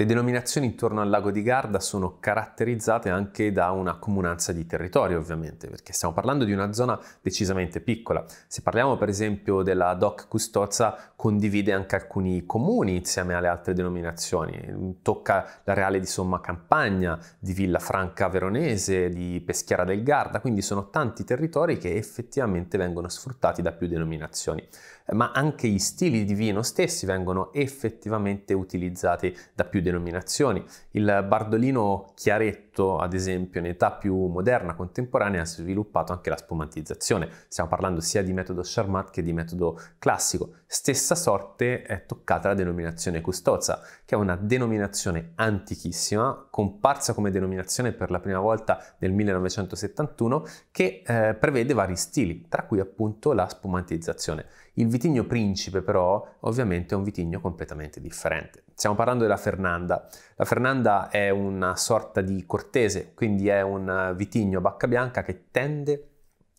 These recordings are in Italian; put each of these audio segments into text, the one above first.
Le denominazioni intorno al lago di Garda sono caratterizzate anche da una comunanza di territorio, ovviamente, perché stiamo parlando di una zona decisamente piccola. Se parliamo per esempio della DOC Custozza, condivide anche alcuni comuni insieme alle altre denominazioni. Tocca la Reale di Somma Campagna, di Villa Franca Veronese, di Peschiera del Garda, quindi sono tanti territori che effettivamente vengono sfruttati da più denominazioni. Ma anche gli stili di vino stessi vengono effettivamente utilizzati da più denominazioni denominazioni. Il bardolino chiaretto, ad esempio, in età più moderna, contemporanea, ha sviluppato anche la spumantizzazione. Stiamo parlando sia di metodo Charmat che di metodo classico. Stessa sorte è toccata la denominazione Custozza, che è una denominazione antichissima, comparsa come denominazione per la prima volta nel 1971, che eh, prevede vari stili, tra cui appunto la spumantizzazione. Il vitigno principe però ovviamente è un vitigno completamente differente. Stiamo parlando della Fernanda. La Fernanda è una sorta di cortese, quindi è un eh, vitigno bacca bianca che tende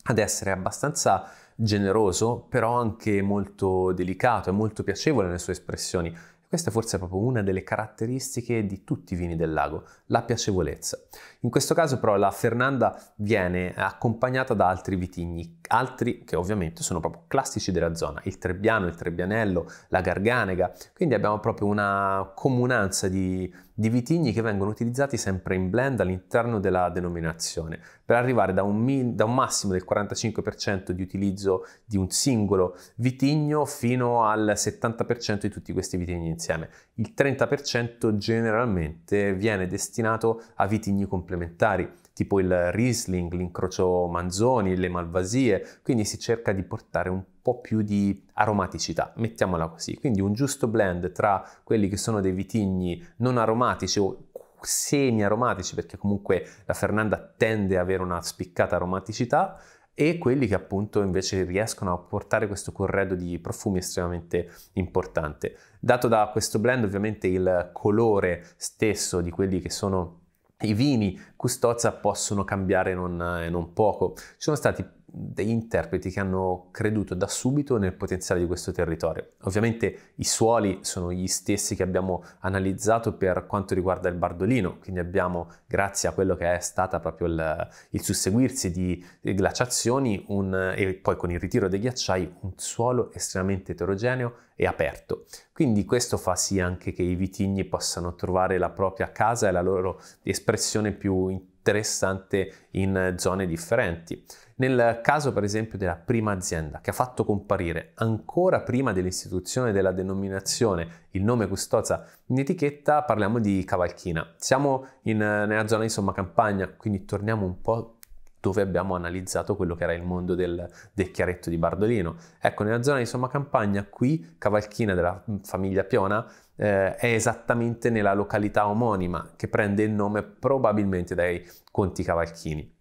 ad essere abbastanza generoso, però anche molto delicato e molto piacevole nelle sue espressioni. Questa è forse proprio una delle caratteristiche di tutti i vini del lago, la piacevolezza. In questo caso però la Fernanda viene accompagnata da altri vitigni, altri che ovviamente sono proprio classici della zona, il Trebbiano, il Trebbianello, la Garganega, quindi abbiamo proprio una comunanza di di vitigni che vengono utilizzati sempre in blend all'interno della denominazione, per arrivare da un, min- da un massimo del 45% di utilizzo di un singolo vitigno fino al 70% di tutti questi vitigni insieme. Il 30% generalmente viene destinato a vitigni complementari tipo il Riesling, l'incrocio Manzoni, le Malvasie, quindi si cerca di portare un po' più di aromaticità, mettiamola così, quindi un giusto blend tra quelli che sono dei vitigni non aromatici o semi aromatici perché comunque la Fernanda tende ad avere una spiccata aromaticità e quelli che appunto invece riescono a portare questo corredo di profumi estremamente importante. Dato da questo blend ovviamente il colore stesso di quelli che sono i vini custozza possono cambiare non, eh, non poco. Ci sono stati degli interpreti che hanno creduto da subito nel potenziale di questo territorio. Ovviamente i suoli sono gli stessi che abbiamo analizzato per quanto riguarda il Bardolino, quindi abbiamo, grazie a quello che è stato proprio il, il susseguirsi di, glaciazioni un, e poi con il ritiro dei ghiacciai, un suolo estremamente eterogeneo e aperto. Quindi questo fa sì anche che i vitigni possano trovare la propria casa e la loro espressione più intensa interessante in zone differenti. Nel caso per esempio della prima azienda che ha fatto comparire ancora prima dell'istituzione della denominazione il nome Custoza in etichetta, parliamo di Cavalchina. Siamo in, nella zona di Somma Campagna, quindi torniamo un po' dove abbiamo analizzato quello che era il mondo del, del, chiaretto di Bardolino. Ecco, nella zona di Somma Campagna, qui Cavalchina della mm, famiglia Piona eh, è esattamente nella località omonima che prende il nome probabilmente dai Conti Cavalchini.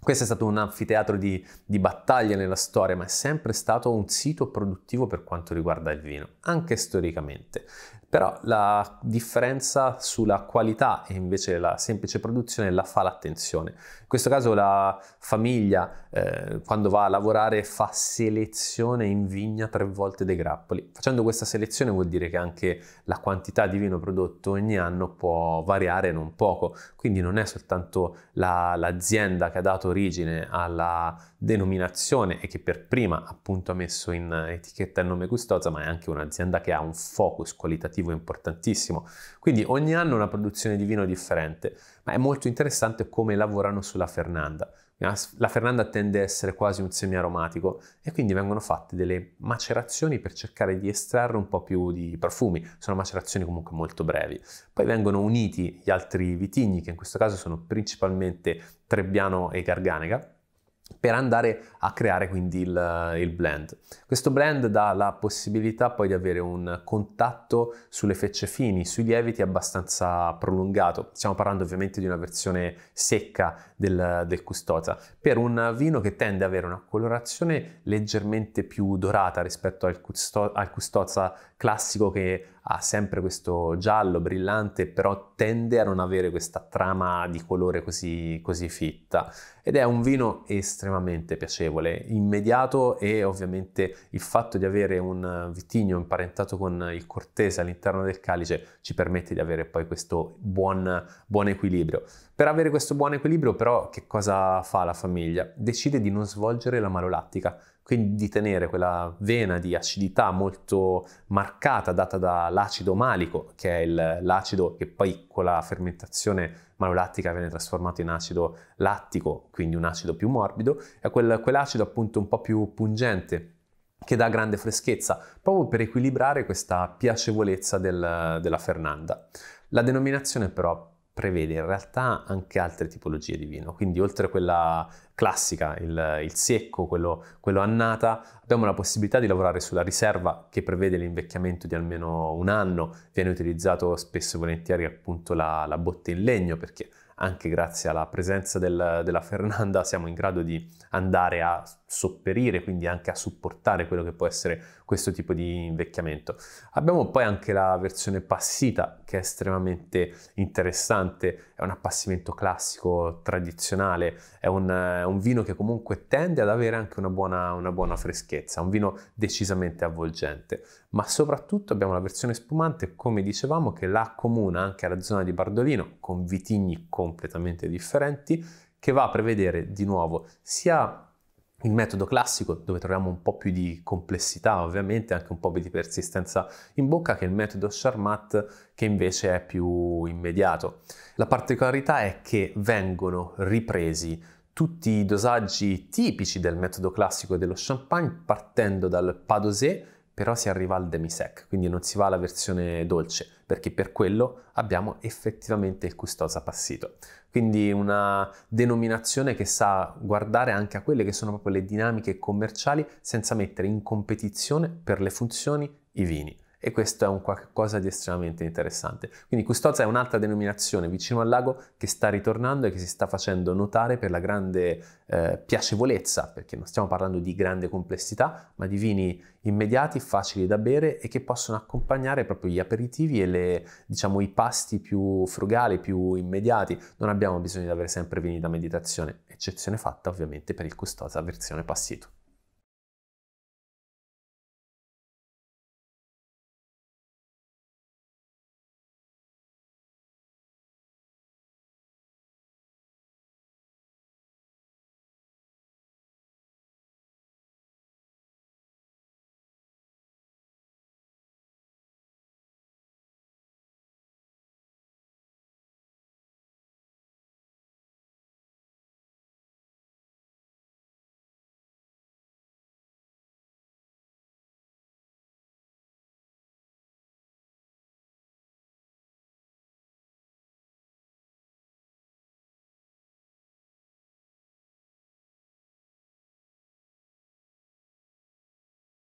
Questo è stato un anfiteatro di, di, battaglie nella storia, ma è sempre stato un sito produttivo per quanto riguarda il vino, anche storicamente. Però la differenza sulla qualità e invece la semplice produzione la fa l'attenzione. In questo caso la famiglia eh, quando va a lavorare fa selezione in vigna tre volte dei grappoli. Facendo questa selezione vuol dire che anche la quantità di vino prodotto ogni anno può variare non poco. Quindi non è soltanto la, l'azienda che ha dato origine alla denominazione e che per prima appunto ha messo in etichetta il nome Gustosa, ma è anche un'azienda che ha un focus qualitativo importantissimo. Quindi ogni anno una produzione di vino differente, ma è molto interessante come lavorano sulla Fernanda. La Fernanda tende a essere quasi un semi-aromatico e quindi vengono fatte delle macerazioni per cercare di estrarre un po' più di profumi. Sono macerazioni comunque molto brevi. Poi vengono uniti gli altri vitigni, che in questo caso sono principalmente Trebbiano e Garganega, per andare a creare quindi il, il, blend. Questo blend dà la possibilità poi di avere un contatto sulle fecce fini, sui lieviti abbastanza prolungato. Stiamo parlando ovviamente di una versione secca del, del custota, per un vino che tende ad avere una colorazione leggermente più dorata rispetto al, custo- al custozza classico che ha sempre questo giallo brillante, però tende a non avere questa trama di colore così, così fitta. Ed è un vino estremamente piacevole, immediato e ovviamente il fatto di avere un vitigno imparentato con il cortese all'interno del calice ci permette di avere poi questo buon, buon equilibrio. Per avere questo buon equilibrio però che cosa fa la famiglia? Decide di non svolgere la malolattica, quindi di tenere quella vena di acidità molto marcata data dall'acido malico, che è il, l'acido che poi con la fermentazione malolattica viene trasformato in acido lattico, quindi un acido più morbido, e quel, quell'acido appunto un po' più pungente che dà grande freschezza, proprio per equilibrare questa piacevolezza del, della Fernanda. La denominazione però prevede in realtà anche altre tipologie di vino, quindi oltre a quella classica, il, il secco, quello, quello, annata, abbiamo la possibilità di lavorare sulla riserva che prevede l'invecchiamento di almeno un anno, viene utilizzato spesso e volentieri appunto la, la botte in legno perché anche grazie alla presenza del, della Fernanda siamo in grado di andare a sopperire, quindi anche a supportare quello che può essere questo tipo di invecchiamento. Abbiamo poi anche la versione passita che è estremamente interessante, è un appassimento classico, tradizionale, è un, un vino che comunque tende ad avere anche una buona, una buona freschezza, un vino decisamente avvolgente, ma soprattutto abbiamo la versione spumante, come dicevamo, che la comuna anche alla zona di Bardolino, con vitigni con completamente differenti, che va a prevedere di nuovo sia il metodo classico, dove troviamo un po' più di complessità, ovviamente anche un po' di persistenza in bocca, che il metodo Charmat, che invece è più immediato. La particolarità è che vengono ripresi tutti i dosaggi tipici del metodo classico dello champagne, partendo dal padosé però si arriva al demisec, quindi non si va alla versione dolce, perché per quello abbiamo effettivamente il custosa passito. Quindi una denominazione che sa guardare anche a quelle che sono proprio le dinamiche commerciali senza mettere in competizione per le funzioni i vini e questo è un qualcosa di estremamente interessante. Quindi Custoza è un'altra denominazione vicino al lago che sta ritornando e che si sta facendo notare per la grande eh, piacevolezza, perché non stiamo parlando di grande complessità, ma di vini immediati, facili da bere e che possono accompagnare proprio gli aperitivi e le, diciamo, i pasti più frugali, più immediati. Non abbiamo bisogno di avere sempre vini da meditazione, eccezione fatta ovviamente per il Custoza versione passito.